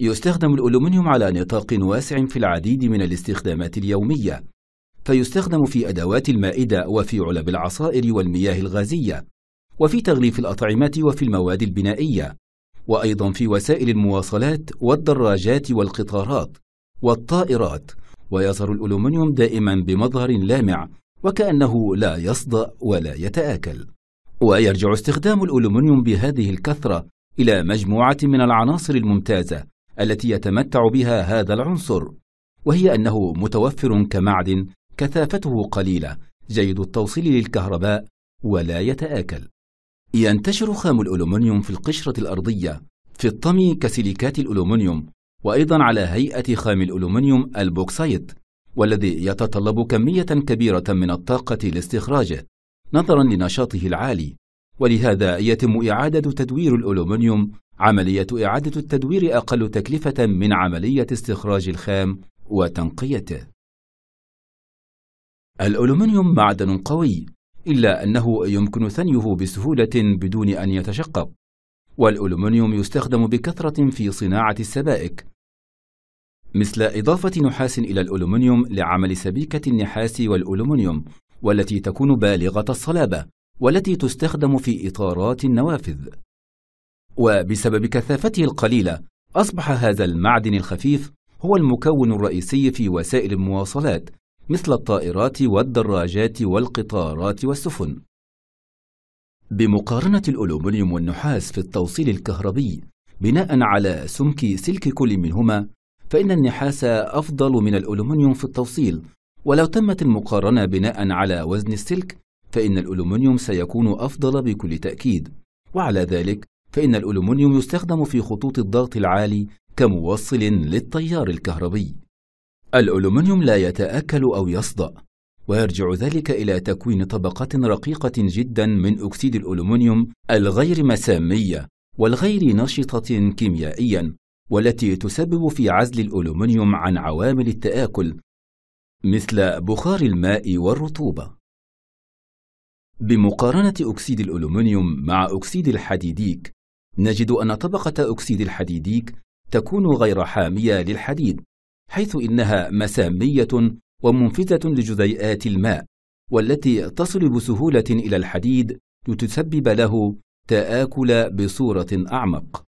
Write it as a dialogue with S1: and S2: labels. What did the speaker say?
S1: يستخدم الألومنيوم على نطاق واسع في العديد من الاستخدامات اليومية فيستخدم في أدوات المائدة وفي علب العصائر والمياه الغازية وفي تغليف الأطعمة وفي المواد البنائية وأيضا في وسائل المواصلات والدراجات والقطارات والطائرات ويظهر الألومنيوم دائما بمظهر لامع وكأنه لا يصدأ ولا يتآكل ويرجع استخدام الألومنيوم بهذه الكثرة إلى مجموعة من العناصر الممتازة التي يتمتع بها هذا العنصر وهي أنه متوفر كمعدن كثافته قليلة جيد التوصيل للكهرباء ولا يتآكل ينتشر خام الألومنيوم في القشرة الأرضية في الطمي كسيليكات الألومنيوم وأيضا على هيئة خام الألومنيوم البوكسايت والذي يتطلب كمية كبيرة من الطاقة لاستخراجه نظرا لنشاطه العالي ولهذا يتم إعادة تدوير الألومنيوم عملية إعادة التدوير أقل تكلفة من عملية استخراج الخام وتنقيته. الألومنيوم معدن قوي، إلا أنه يمكن ثنيه بسهولة بدون أن يتشقق، والألومنيوم يستخدم بكثرة في صناعة السبائك، مثل إضافة نحاس إلى الألومنيوم لعمل سبيكة النحاس والألومنيوم، والتي تكون بالغة الصلابة، والتي تستخدم في إطارات النوافذ. وبسبب كثافته القليلة أصبح هذا المعدن الخفيف هو المكون الرئيسي في وسائل المواصلات مثل الطائرات والدراجات والقطارات والسفن بمقارنة الألومنيوم والنحاس في التوصيل الكهربي بناء على سمك سلك كل منهما فإن النحاس أفضل من الألومنيوم في التوصيل ولو تمت المقارنة بناء على وزن السلك فإن الألومنيوم سيكون أفضل بكل تأكيد وعلى ذلك فإن الألومنيوم يستخدم في خطوط الضغط العالي كموصل للتيار الكهربي الألومنيوم لا يتآكل أو يصدأ ويرجع ذلك إلى تكوين طبقات رقيقة جدا من أكسيد الألومنيوم الغير مسامية والغير نشطة كيميائيا والتي تسبب في عزل الألومنيوم عن عوامل التآكل مثل بخار الماء والرطوبة بمقارنة أكسيد الألومنيوم مع أكسيد الحديديك نجد أن طبقة أكسيد الحديديك تكون غير حامية للحديد حيث إنها مسامية ومنفذة لجزيئات الماء والتي تصل بسهولة إلى الحديد لتسبب له تآكل بصورة أعمق